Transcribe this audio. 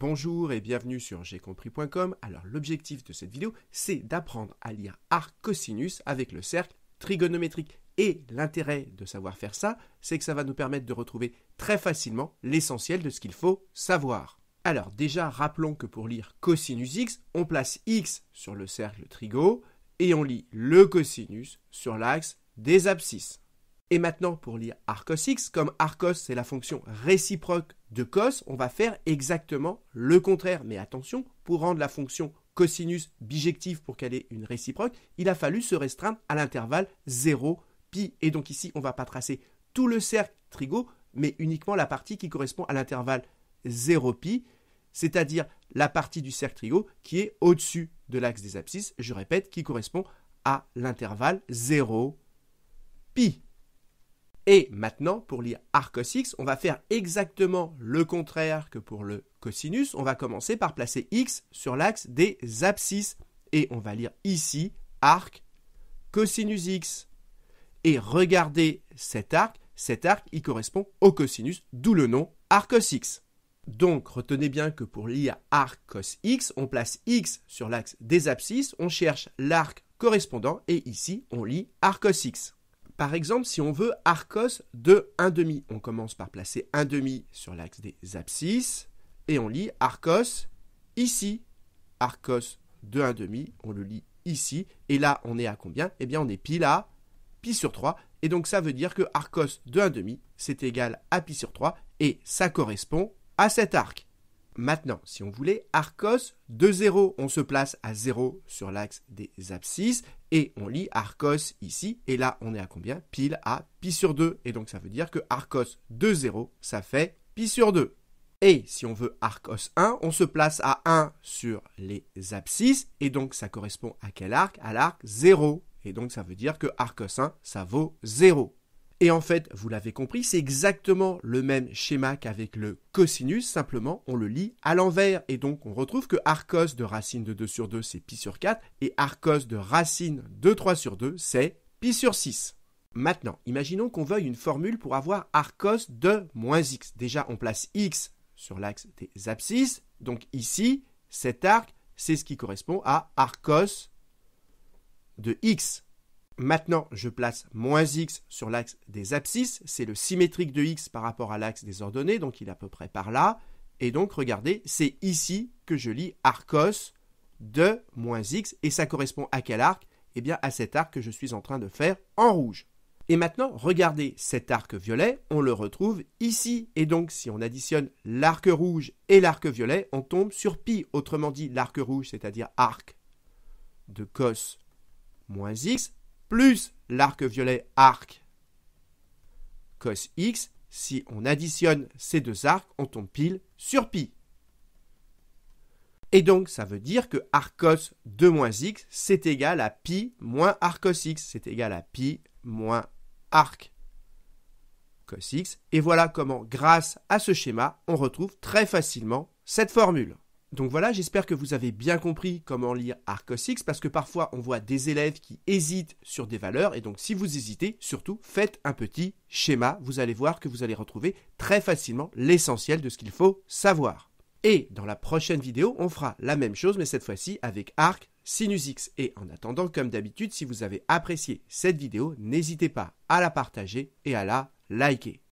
Bonjour et bienvenue sur compris.com. Alors l'objectif de cette vidéo, c'est d'apprendre à lire arc cosinus avec le cercle trigonométrique. Et l'intérêt de savoir faire ça, c'est que ça va nous permettre de retrouver très facilement l'essentiel de ce qu'il faut savoir. Alors déjà, rappelons que pour lire cosinus x, on place x sur le cercle trigo et on lit le cosinus sur l'axe des abscisses. Et maintenant, pour lire arcos x, comme arcos c'est la fonction réciproque de cos, on va faire exactement le contraire. Mais attention, pour rendre la fonction cosinus bijective pour qu'elle ait une réciproque, il a fallu se restreindre à l'intervalle 0 pi. Et donc ici, on ne va pas tracer tout le cercle trigo, mais uniquement la partie qui correspond à l'intervalle 0 pi, c'est-à-dire la partie du cercle trigo qui est au-dessus de l'axe des abscisses, je répète, qui correspond à l'intervalle 0 pi. Et maintenant, pour lire arcos on va faire exactement le contraire que pour le cosinus. On va commencer par placer x sur l'axe des abscisses. Et on va lire ici arc cosinus x. Et regardez cet arc. Cet arc, il correspond au cosinus, d'où le nom arcos x. Donc, retenez bien que pour lire arc cos x, on place x sur l'axe des abscisses, on cherche l'arc correspondant et ici, on lit arc x. Par exemple, si on veut arcos de 1,5, on commence par placer 1,5 sur l'axe des abscisses et on lit arcos ici. Arcos de 1,5, on le lit ici. Et là, on est à combien Eh bien, on est pile là, pi sur 3. Et donc, ça veut dire que arcos de 1,5, c'est égal à pi sur 3 et ça correspond à cet arc. Maintenant, si on voulait, Arcos de 0, on se place à 0 sur l'axe des abscisses et on lit Arcos ici. Et là, on est à combien Pile à pi sur 2. Et donc, ça veut dire que Arcos de 0, ça fait pi sur 2. Et si on veut Arcos 1, on se place à 1 sur les abscisses. Et donc, ça correspond à quel arc À l'arc 0. Et donc, ça veut dire que Arcos 1, ça vaut 0. Et en fait, vous l'avez compris, c'est exactement le même schéma qu'avec le cosinus, simplement on le lit à l'envers. Et donc on retrouve que arcos de racine de 2 sur 2, c'est pi sur 4, et arcos de racine de 3 sur 2, c'est pi sur 6. Maintenant, imaginons qu'on veuille une formule pour avoir arcos de moins x. Déjà, on place x sur l'axe des abscisses. Donc ici, cet arc, c'est ce qui correspond à arcos de x. Maintenant, je place moins x sur l'axe des abscisses. C'est le symétrique de x par rapport à l'axe des ordonnées, donc il est à peu près par là. Et donc, regardez, c'est ici que je lis arcos de moins x. Et ça correspond à quel arc Eh bien, à cet arc que je suis en train de faire en rouge. Et maintenant, regardez, cet arc violet, on le retrouve ici. Et donc, si on additionne l'arc rouge et l'arc violet, on tombe sur pi. Autrement dit, l'arc rouge, c'est-à-dire arc de cos moins x, plus l'arc violet arc. Cos x, si on additionne ces deux arcs, on tombe pile sur pi. Et donc, ça veut dire que arc cos 2 moins x, c'est égal à pi moins cos x, c'est égal à pi moins arc cos x. Et voilà comment, grâce à ce schéma, on retrouve très facilement cette formule. Donc voilà, j'espère que vous avez bien compris comment lire ArcosX, parce que parfois on voit des élèves qui hésitent sur des valeurs et donc si vous hésitez, surtout faites un petit schéma, vous allez voir que vous allez retrouver très facilement l'essentiel de ce qu'il faut savoir. Et dans la prochaine vidéo, on fera la même chose mais cette fois-ci avec arc sinus x. Et en attendant, comme d'habitude, si vous avez apprécié cette vidéo, n'hésitez pas à la partager et à la liker.